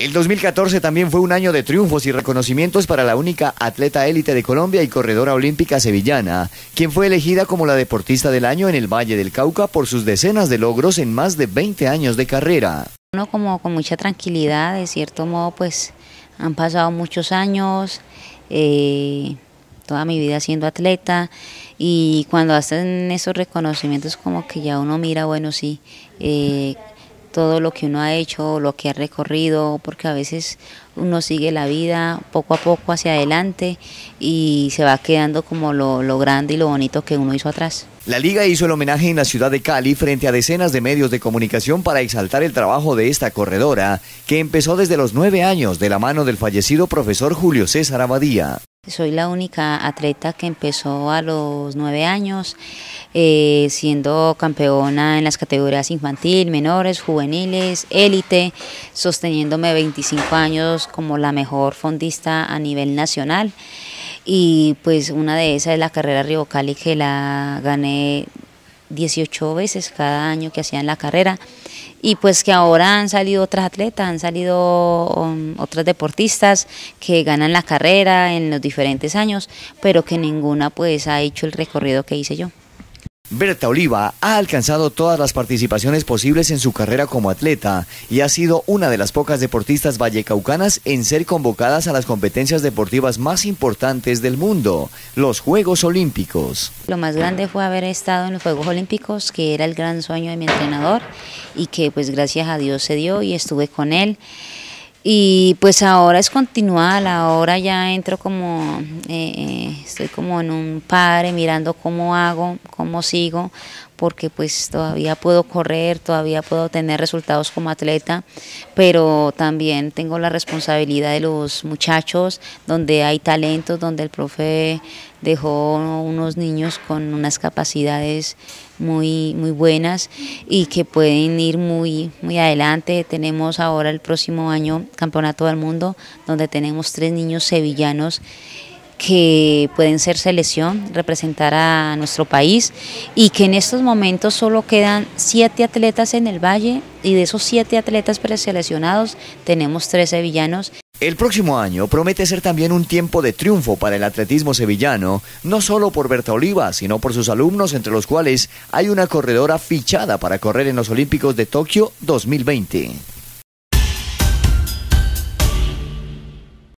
El 2014 también fue un año de triunfos y reconocimientos para la única atleta élite de Colombia y corredora olímpica sevillana, quien fue elegida como la deportista del año en el Valle del Cauca por sus decenas de logros en más de 20 años de carrera. Uno como con mucha tranquilidad, de cierto modo pues han pasado muchos años, eh, toda mi vida siendo atleta y cuando hacen esos reconocimientos como que ya uno mira, bueno sí, eh, todo lo que uno ha hecho, lo que ha recorrido, porque a veces uno sigue la vida poco a poco hacia adelante y se va quedando como lo, grande y lo bonito que uno hizo atrás. La liga hizo el homenaje en la ciudad de Cali frente a decenas de medios de comunicación para exaltar el trabajo de esta corredora, que empezó desde los nueve años de la mano del fallecido profesor Julio César Abadía. Soy la única atleta que empezó a los nueve años, eh, siendo campeona en las categorías infantil, menores, juveniles, élite, sosteniéndome 25 años como la mejor fondista a nivel nacional. Y pues una de esas es la carrera Rivocali que la gané 18 veces cada año que hacía en la carrera y pues que ahora han salido otras atletas, han salido um, otras deportistas que ganan la carrera en los diferentes años, pero que ninguna pues ha hecho el recorrido que hice yo. Berta Oliva ha alcanzado todas las participaciones posibles en su carrera como atleta y ha sido una de las pocas deportistas vallecaucanas en ser convocadas a las competencias deportivas más importantes del mundo, los Juegos Olímpicos. Lo más grande fue haber estado en los Juegos Olímpicos, que era el gran sueño de mi entrenador y que pues gracias a Dios se dio y estuve con él. Y pues ahora es continuar, ahora ya entro como, eh, eh, estoy como en un padre mirando cómo hago, cómo sigo, porque pues todavía puedo correr, todavía puedo tener resultados como atleta, pero también tengo la responsabilidad de los muchachos, donde hay talentos, donde el profe dejó unos niños con unas capacidades muy, muy buenas y que pueden ir muy, muy adelante. Tenemos ahora el próximo año Campeonato del Mundo, donde tenemos tres niños sevillanos que pueden ser selección, representar a nuestro país y que en estos momentos solo quedan siete atletas en el Valle y de esos siete atletas preseleccionados tenemos tres sevillanos. El próximo año promete ser también un tiempo de triunfo para el atletismo sevillano, no solo por Berta Oliva, sino por sus alumnos, entre los cuales hay una corredora fichada para correr en los Olímpicos de Tokio 2020.